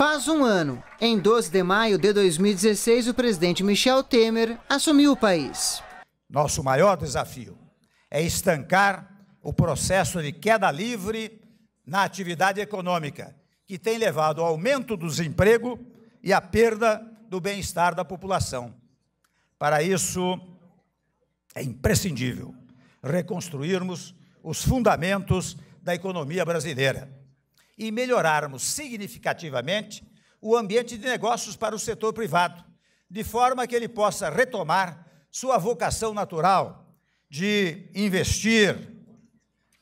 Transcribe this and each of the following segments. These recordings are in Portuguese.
Faz um ano, em 12 de maio de 2016, o presidente Michel Temer assumiu o país. Nosso maior desafio é estancar o processo de queda livre na atividade econômica, que tem levado ao aumento do desemprego e à perda do bem-estar da população. Para isso, é imprescindível reconstruirmos os fundamentos da economia brasileira e melhorarmos significativamente o ambiente de negócios para o setor privado, de forma que ele possa retomar sua vocação natural de investir,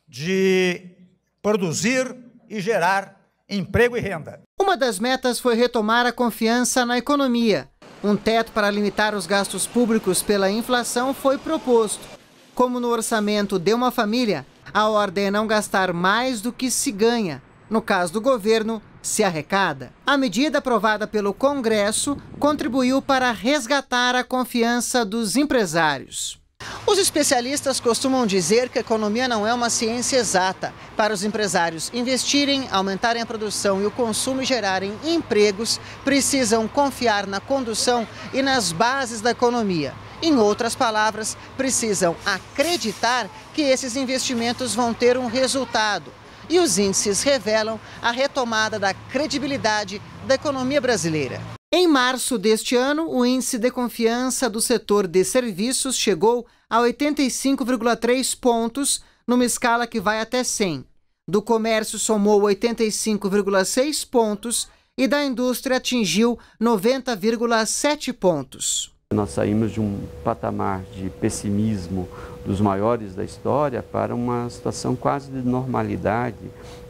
de produzir e gerar emprego e renda. Uma das metas foi retomar a confiança na economia. Um teto para limitar os gastos públicos pela inflação foi proposto. Como no orçamento de uma família, a ordem é não gastar mais do que se ganha no caso do governo, se arrecada. A medida aprovada pelo Congresso contribuiu para resgatar a confiança dos empresários. Os especialistas costumam dizer que a economia não é uma ciência exata. Para os empresários investirem, aumentarem a produção e o consumo e gerarem empregos, precisam confiar na condução e nas bases da economia. Em outras palavras, precisam acreditar que esses investimentos vão ter um resultado e os índices revelam a retomada da credibilidade da economia brasileira. Em março deste ano, o índice de confiança do setor de serviços chegou a 85,3 pontos, numa escala que vai até 100. Do comércio somou 85,6 pontos e da indústria atingiu 90,7 pontos. Nós saímos de um patamar de pessimismo dos maiores da história para uma situação quase de normalidade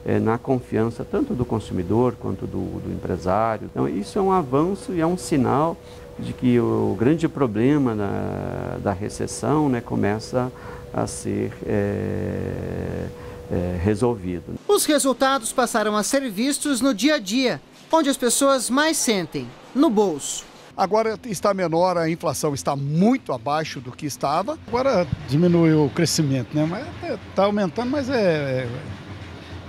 é, na confiança tanto do consumidor quanto do, do, empresário. Então, isso é um avanço e é um sinal de que o grande problema na, da recessão né, começa a ser é, é, resolvido. Os resultados passaram a ser vistos no dia a dia, onde as pessoas mais sentem, no bolso. Agora está menor, a inflação está muito abaixo do que estava. Agora diminuiu o crescimento, né? Mas está é, aumentando, mas é, é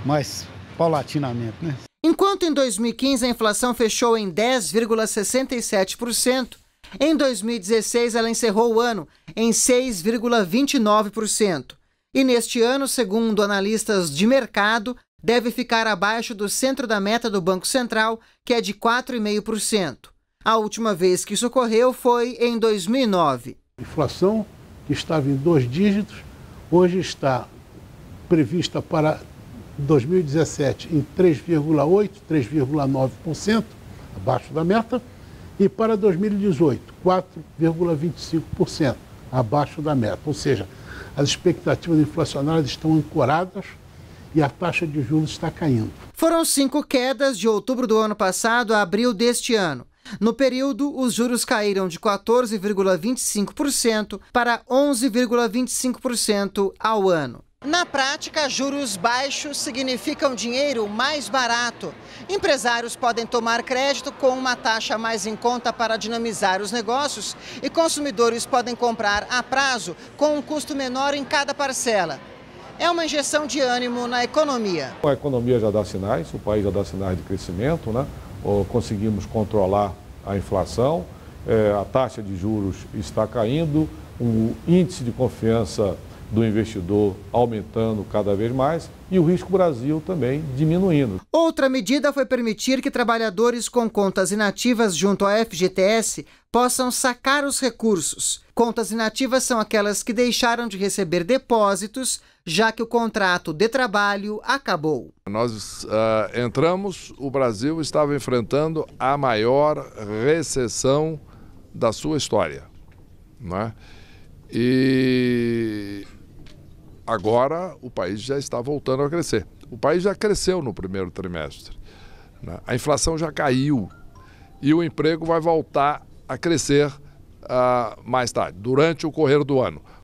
mais paulatinamente, né? Enquanto em 2015 a inflação fechou em 10,67%, em 2016 ela encerrou o ano em 6,29%. E neste ano, segundo analistas de mercado, deve ficar abaixo do centro da meta do Banco Central, que é de 4,5%. A última vez que isso ocorreu foi em 2009. A inflação que estava em dois dígitos, hoje está prevista para 2017 em 3,8, 3,9%, abaixo da meta, e para 2018, 4,25%, abaixo da meta. Ou seja, as expectativas inflacionárias estão ancoradas e a taxa de juros está caindo. Foram cinco quedas de outubro do ano passado a abril deste ano. No período, os juros caíram de 14,25% para 11,25% ao ano. Na prática, juros baixos significam dinheiro mais barato. Empresários podem tomar crédito com uma taxa mais em conta para dinamizar os negócios e consumidores podem comprar a prazo com um custo menor em cada parcela. É uma injeção de ânimo na economia. A economia já dá sinais, o país já dá sinais de crescimento, né? conseguimos controlar a inflação, eh, a taxa de juros está caindo, o índice de confiança do investidor aumentando cada vez mais e o risco Brasil também diminuindo. Outra medida foi permitir que trabalhadores com contas inativas junto à FGTS possam sacar os recursos. Contas inativas são aquelas que deixaram de receber depósitos, já que o contrato de trabalho acabou. Nós uh, entramos, o Brasil estava enfrentando a maior recessão da sua história. Não é? E agora o país já está voltando a crescer. O país já cresceu no primeiro trimestre. Né? A inflação já caiu e o emprego vai voltar a crescer uh, mais tarde, durante o correr do ano.